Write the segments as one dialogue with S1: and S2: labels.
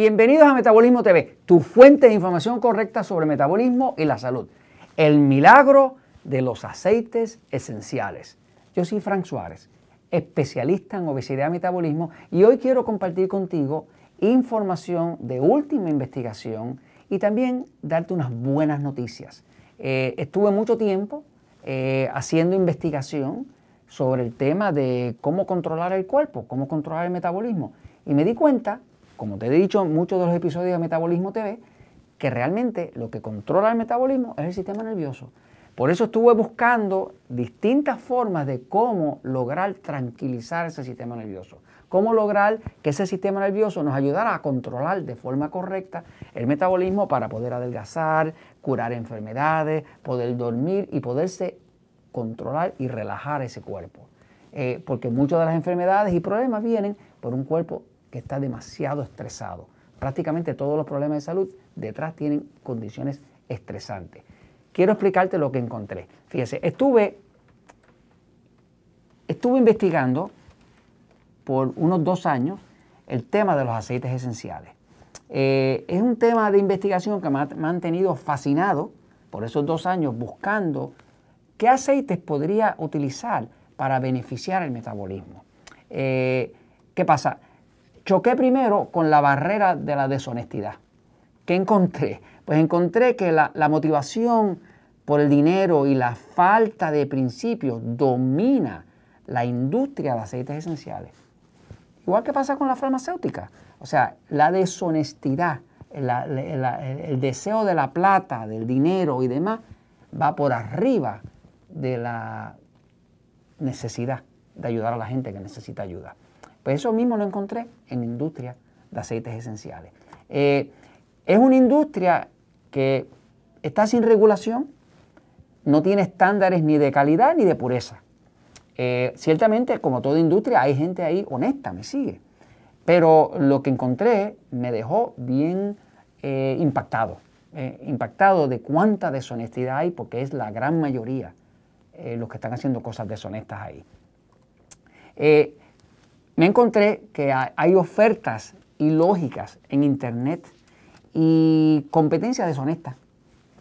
S1: Bienvenidos a Metabolismo TV, tu fuente de información correcta sobre metabolismo y la salud. El milagro de los aceites esenciales. Yo soy Frank Suárez, especialista en obesidad y metabolismo, y hoy quiero compartir contigo información de última investigación y también darte unas buenas noticias. Eh, estuve mucho tiempo eh, haciendo investigación sobre el tema de cómo controlar el cuerpo, cómo controlar el metabolismo, y me di cuenta como te he dicho en muchos de los episodios de Metabolismo TV, que realmente lo que controla el metabolismo es el sistema nervioso. Por eso estuve buscando distintas formas de cómo lograr tranquilizar ese sistema nervioso, cómo lograr que ese sistema nervioso nos ayudara a controlar de forma correcta el metabolismo para poder adelgazar, curar enfermedades, poder dormir y poderse controlar y relajar ese cuerpo. Eh, porque muchas de las enfermedades y problemas vienen por un cuerpo que está demasiado estresado. Prácticamente todos los problemas de salud detrás tienen condiciones estresantes. Quiero explicarte lo que encontré. Fíjese, estuve, estuve investigando por unos dos años el tema de los aceites esenciales. Eh, es un tema de investigación que me ha mantenido fascinado por esos dos años buscando qué aceites podría utilizar para beneficiar el metabolismo. Eh, ¿Qué pasa? choqué primero con la barrera de la deshonestidad. ¿Qué encontré? Pues encontré que la, motivación por el dinero y la falta de principios domina la industria de aceites esenciales. Igual que pasa con la farmacéutica. O sea, la deshonestidad, el deseo de la plata, del dinero y demás, va por arriba de la necesidad de ayudar a la gente que necesita ayuda. Pues eso mismo lo encontré en industria de aceites esenciales. Eh, es una industria que está sin regulación, no tiene estándares ni de calidad ni de pureza. Eh, ciertamente, como toda industria, hay gente ahí honesta, me sigue. Pero lo que encontré me dejó bien eh, impactado, impactado de cuánta deshonestidad hay, porque es la gran mayoría los que están haciendo cosas deshonestas ahí me encontré que hay ofertas ilógicas en Internet y competencia deshonesta,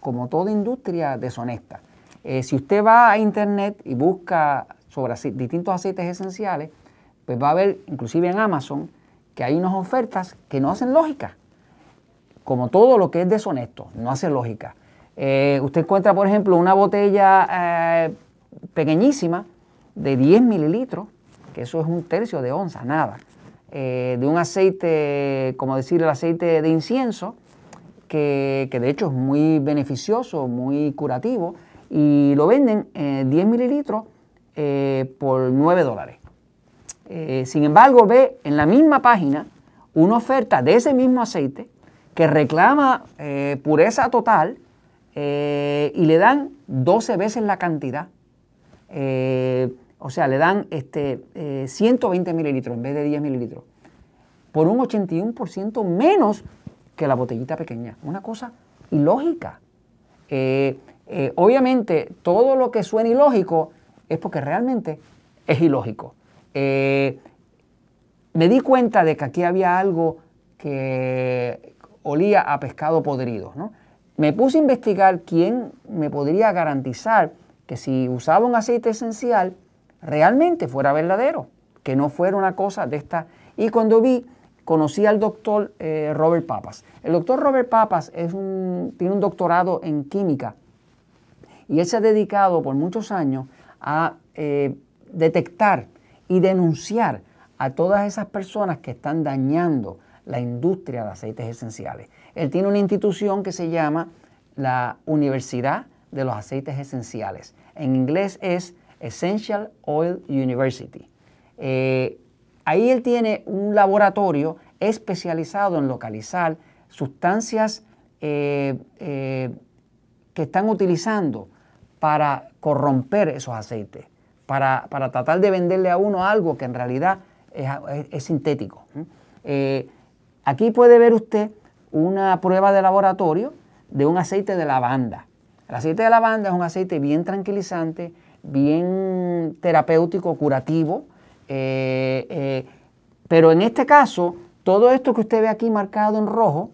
S1: como toda industria deshonesta. Eh, si usted va a Internet y busca sobre distintos aceites esenciales, pues va a ver, inclusive en Amazon, que hay unas ofertas que no hacen lógica, como todo lo que es deshonesto, no hace lógica. Eh, usted encuentra, por ejemplo, una botella eh, pequeñísima de 10 mililitros que eso es un tercio de onza, nada, eh, de un aceite, como decir, el aceite de incienso, que, de hecho es muy beneficioso, muy curativo, y lo venden 10 eh, mililitros eh, por 9 dólares. sin embargo, ve en la misma página una oferta de ese mismo aceite que reclama pureza total y le dan 12 veces la cantidad. O sea, le dan este, 120 eh, mililitros en vez de 10 mililitros, por un 81% menos que la botellita pequeña. Una cosa ilógica. Eh, eh, obviamente, todo lo que suena ilógico es porque realmente es ilógico. me di cuenta de que aquí había algo que olía a pescado podrido. ¿no? Me puse a investigar quién me podría garantizar que si usaba un aceite esencial realmente fuera verdadero, que no fuera una cosa de esta. Y cuando vi, conocí al doctor eh, Robert Papas. El doctor Robert Papas tiene un doctorado en química y él se ha dedicado por muchos años a eh, detectar y denunciar a todas esas personas que están dañando la industria de aceites esenciales. Él tiene una institución que se llama la Universidad de los Aceites Esenciales. En inglés es Essential Oil University. Eh, ahí él tiene un laboratorio especializado en localizar sustancias eh, eh, que están utilizando para corromper esos aceites, para, tratar de venderle a uno algo que en realidad es, sintético. aquí puede ver usted una prueba de laboratorio de un aceite de lavanda. El aceite de lavanda es un aceite bien tranquilizante, bien terapéutico, curativo. Eh, eh, pero en este caso, todo esto que usted ve aquí marcado en rojo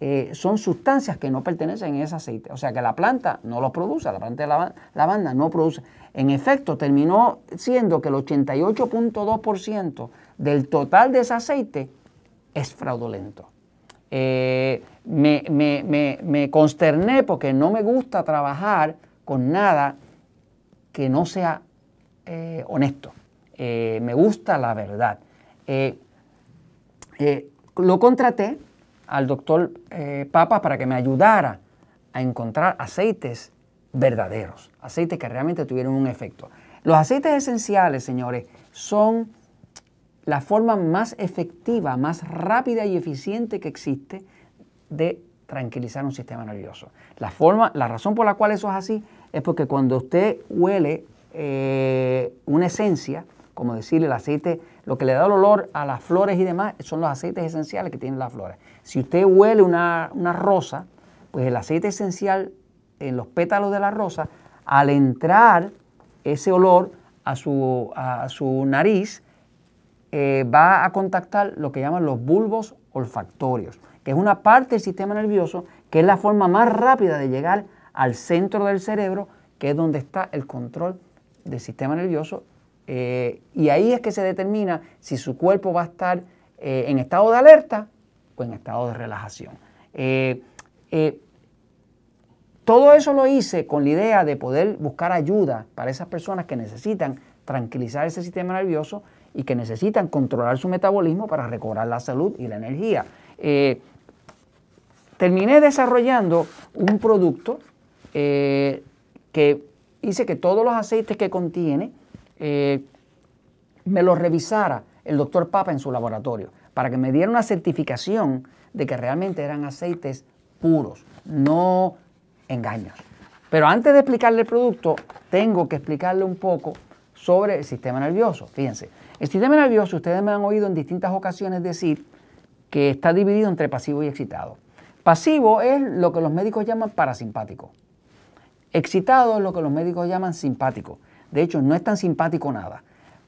S1: eh, son sustancias que no pertenecen a ese aceite. O sea que la planta no lo produce, la planta de lavanda no produce. En efecto, terminó siendo que el 88.2% del total de ese aceite es fraudulento. me consterné porque no me gusta trabajar con nada que no sea eh, honesto. Eh, me gusta la verdad. Eh, lo contraté al doctor Papa para que me ayudara a encontrar aceites verdaderos, aceites que realmente tuvieron un efecto. Los aceites esenciales, señores, son la forma más efectiva, más rápida y eficiente que existe de tranquilizar un sistema nervioso. La, forma, la razón por la cual eso es así es porque cuando usted huele eh, una esencia, como decirle el aceite, lo que le da el olor a las flores y demás son los aceites esenciales que tienen las flores. Si usted huele una, rosa, pues el aceite esencial en los pétalos de la rosa, al entrar ese olor a su, a su nariz, eh, va a contactar lo que llaman los bulbos olfactorios, que es una parte del sistema nervioso que es la forma más rápida de llegar al centro del cerebro, que es donde está el control del sistema nervioso. Eh, y ahí es que se determina si su cuerpo va a estar eh, en estado de alerta o en estado de relajación. Eh, todo eso lo hice con la idea de poder buscar ayuda para esas personas que necesitan tranquilizar ese sistema nervioso y que necesitan controlar su metabolismo para recobrar la salud y la energía. terminé desarrollando un producto eh, que hice que todos los aceites que contiene eh, me los revisara el doctor Papa en su laboratorio para que me diera una certificación de que realmente eran aceites puros, no engaños. Pero antes de explicarle el producto, tengo que explicarle un poco sobre el sistema nervioso. Fíjense, el sistema nervioso, ustedes me han oído en distintas ocasiones decir que está dividido entre pasivo y excitado. Pasivo es lo que los médicos llaman parasimpático. Excitado es lo que los médicos llaman simpático. De hecho, no es tan simpático nada.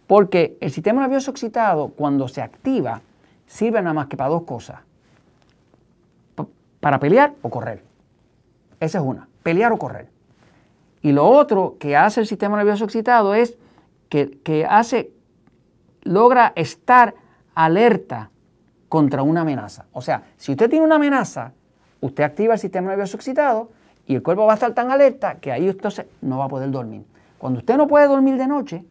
S1: Porque el sistema nervioso excitado, cuando se activa, sirve nada más que para dos cosas. Para pelear o correr. Esa es una, pelear o correr. Y lo otro que hace el sistema nervioso excitado es que, que hace, logra estar alerta contra una amenaza. O sea, si usted tiene una amenaza, usted activa el sistema nervioso excitado y el cuerpo va a estar tan alerta que ahí entonces no va a poder dormir. Cuando usted no puede dormir de noche,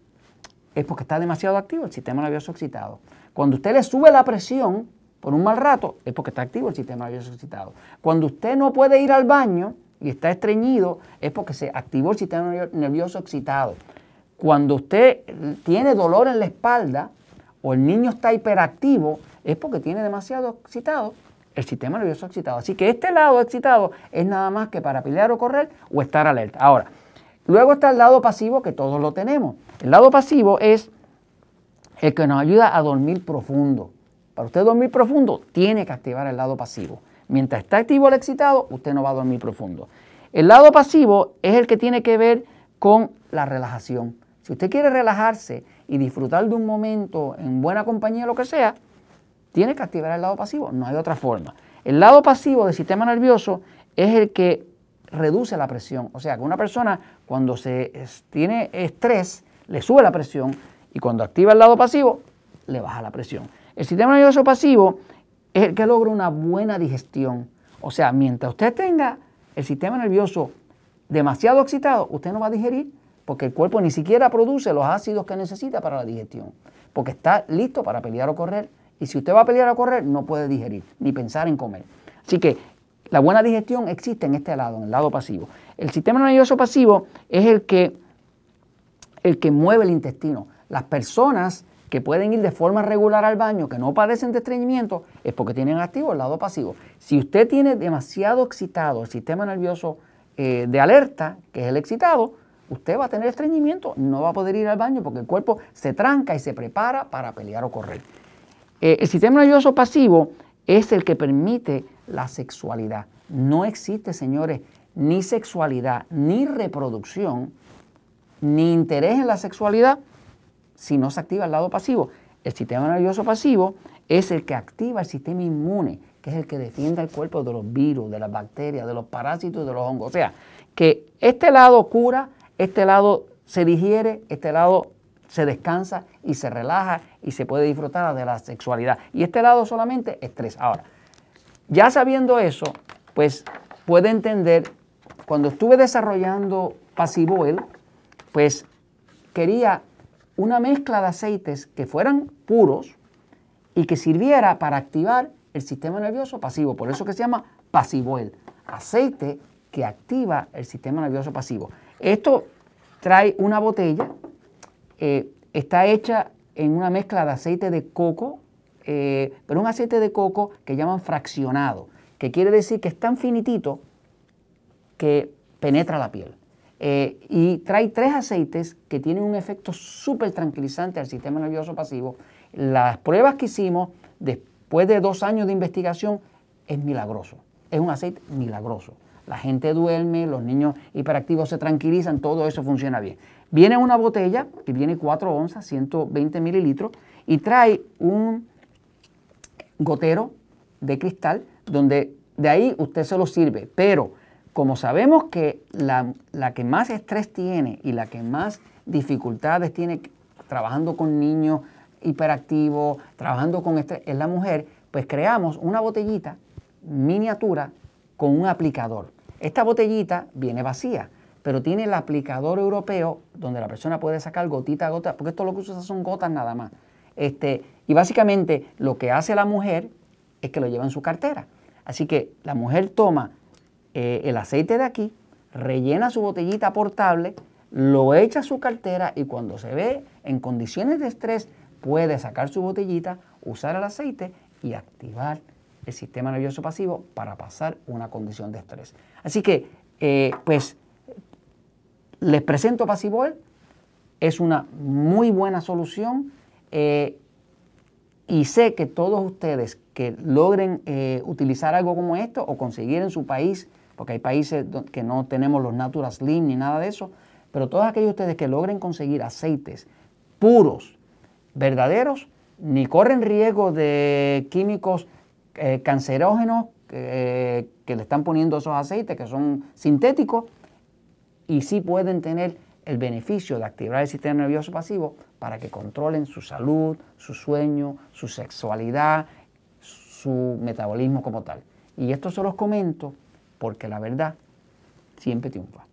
S1: es porque está demasiado activo el sistema nervioso excitado. Cuando usted le sube la presión por un mal rato, es porque está activo el sistema nervioso excitado. Cuando usted no puede ir al baño y está estreñido, es porque se activó el sistema nervioso excitado. Cuando usted tiene dolor en la espalda o el niño está hiperactivo, es porque tiene demasiado excitado el sistema nervioso excitado. Así que este lado excitado es nada más que para pelear o correr o estar alerta. Ahora, luego está el lado pasivo que todos lo tenemos. El lado pasivo es el que nos ayuda a dormir profundo. Para usted dormir profundo, tiene que activar el lado pasivo. Mientras está activo el excitado, usted no va a dormir profundo. El lado pasivo es el que tiene que ver con la relajación. Si usted quiere relajarse y disfrutar de un momento en buena compañía, lo que sea, tiene que activar el lado pasivo, no hay otra forma. El lado pasivo del sistema nervioso es el que reduce la presión. O sea, que una persona cuando se tiene estrés, le sube la presión y cuando activa el lado pasivo, le baja la presión. El sistema nervioso pasivo es el que logra una buena digestión. O sea, mientras usted tenga el sistema nervioso demasiado excitado, usted no va a digerir porque el cuerpo ni siquiera produce los ácidos que necesita para la digestión, porque está listo para pelear o correr. Y si usted va a pelear o correr, no puede digerir ni pensar en comer. Así que la buena digestión existe en este lado, en el lado pasivo. El sistema nervioso pasivo es el que, el que mueve el intestino. Las personas que pueden ir de forma regular al baño, que no padecen de estreñimiento, es porque tienen activo el lado pasivo. Si usted tiene demasiado excitado el sistema nervioso eh, de alerta, que es el excitado, usted va a tener estreñimiento, no va a poder ir al baño porque el cuerpo se tranca y se prepara para pelear o correr. Eh, el sistema nervioso pasivo es el que permite la sexualidad. No existe, señores, ni sexualidad, ni reproducción, ni interés en la sexualidad si no se activa el lado pasivo. El sistema nervioso pasivo es el que activa el sistema inmune, que es el que defiende el cuerpo de los virus, de las bacterias, de los parásitos, de los hongos. O sea, que este lado cura, este lado se digiere, este lado se descansa y se relaja y se puede disfrutar de la sexualidad. Y este lado solamente estrés. Ahora, ya sabiendo eso, pues puede entender, cuando estuve desarrollando oil pues quería una mezcla de aceites que fueran puros y que sirviera para activar el sistema nervioso pasivo. Por eso que se llama oil aceite que activa el sistema nervioso pasivo. Esto trae una botella eh, está hecha en una mezcla de aceite de coco, eh, pero un aceite de coco que llaman fraccionado, que quiere decir que es tan finitito que penetra la piel. Eh, y trae tres aceites que tienen un efecto súper tranquilizante al sistema nervioso pasivo. Las pruebas que hicimos después de dos años de investigación es milagroso. Es un aceite milagroso. La gente duerme, los niños hiperactivos se tranquilizan, todo eso funciona bien. Viene una botella que viene 4 onzas, 120 mililitros, y trae un gotero de cristal donde de ahí usted se lo sirve. Pero como sabemos que la, la que más estrés tiene y la que más dificultades tiene trabajando con niños hiperactivos, trabajando con estrés, es la mujer, pues creamos una botellita miniatura con un aplicador. Esta botellita viene vacía pero tiene el aplicador europeo donde la persona puede sacar gotita a gota, porque esto lo que usa son gotas nada más. Este, y básicamente lo que hace la mujer es que lo lleva en su cartera. Así que la mujer toma eh, el aceite de aquí, rellena su botellita portable, lo echa a su cartera y cuando se ve en condiciones de estrés puede sacar su botellita, usar el aceite y activar el sistema nervioso pasivo para pasar una condición de estrés. Así que, eh, pues, les presento Pasibol, es una muy buena solución eh, y sé que todos ustedes que logren eh, utilizar algo como esto o conseguir en su país, porque hay países que no tenemos los Natura Slim ni nada de eso, pero todos aquellos ustedes que logren conseguir aceites puros, verdaderos, ni corren riesgo de químicos eh, cancerógenos que le están poniendo esos aceites que son sintéticos, y sí pueden tener el beneficio de activar el sistema nervioso pasivo para que controlen su salud, su sueño, su sexualidad, su metabolismo como tal. Y esto se los comento porque la verdad siempre triunfa.